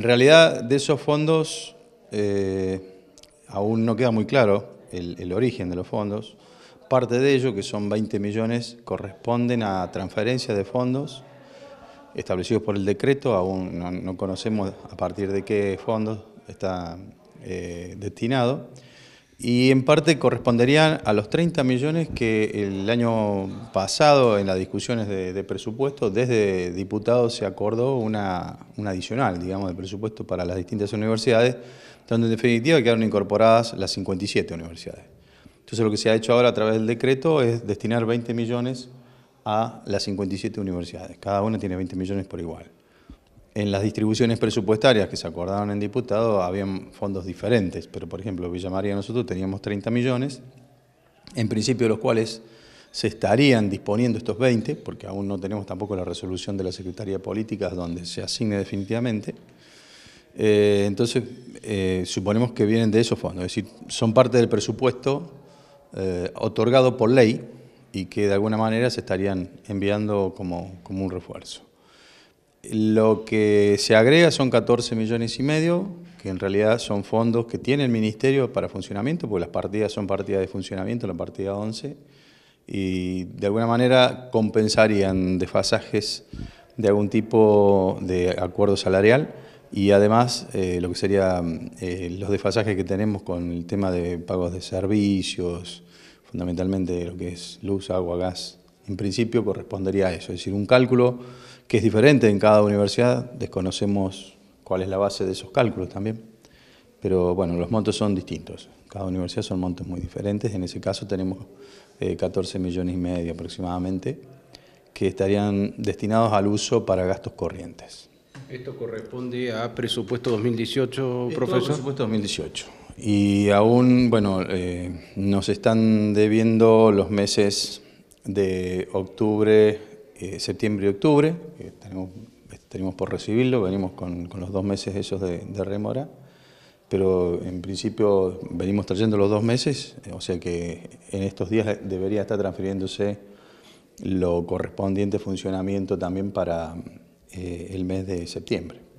En realidad, de esos fondos eh, aún no queda muy claro el, origen de los fondos. Parte de ello, que son 20 millones, corresponden a transferencias de fondos establecidos por el decreto. Aún no, conocemos a partir de qué fondos está eh, destinado y en parte corresponderían a los 30 millones que el año pasado en las discusiones de, presupuesto desde diputados se acordó una, adicional, digamos, de presupuesto para las distintas universidades, donde en definitiva quedaron incorporadas las 57 universidades. Entonces lo que se ha hecho ahora a través del decreto es destinar 20 millones a las 57 universidades. Cada una tiene 20 millones por igual en las distribuciones presupuestarias que se acordaron en diputado habían fondos diferentes, pero por ejemplo Villa María nosotros teníamos 30 millones, en principio de los cuales se estarían disponiendo estos 20, porque aún no tenemos tampoco la resolución de la Secretaría de Políticas donde se asigne definitivamente. Eh, entonces, eh, suponemos que vienen de esos fondos, es decir, son parte del presupuesto eh, otorgado por ley y que de alguna manera se estarían enviando como, como un refuerzo. Lo que se agrega son 14 millones y medio, que en realidad son fondos que tiene el Ministerio para funcionamiento, porque las partidas son partidas de funcionamiento, la partida 11, y de alguna manera compensarían desfasajes de algún tipo de acuerdo salarial y además eh, lo que serían eh, los desfasajes que tenemos con el tema de pagos de servicios, fundamentalmente lo que es luz, agua, gas, en principio correspondería a eso, es decir, un cálculo que es diferente en cada universidad, desconocemos cuál es la base de esos cálculos también, pero bueno, los montos son distintos, cada universidad son montos muy diferentes, en ese caso tenemos 14 eh, millones y medio aproximadamente, que estarían destinados al uso para gastos corrientes. ¿Esto corresponde a presupuesto 2018, profesor? presupuesto 2018. Y aún, bueno, eh, nos están debiendo los meses de octubre, eh, septiembre y octubre, que tenemos, por recibirlo, venimos con, los dos meses esos de, remora, pero en principio venimos trayendo los dos meses, eh, o sea que en estos días debería estar transfiriéndose lo correspondiente funcionamiento también para eh, el mes de septiembre.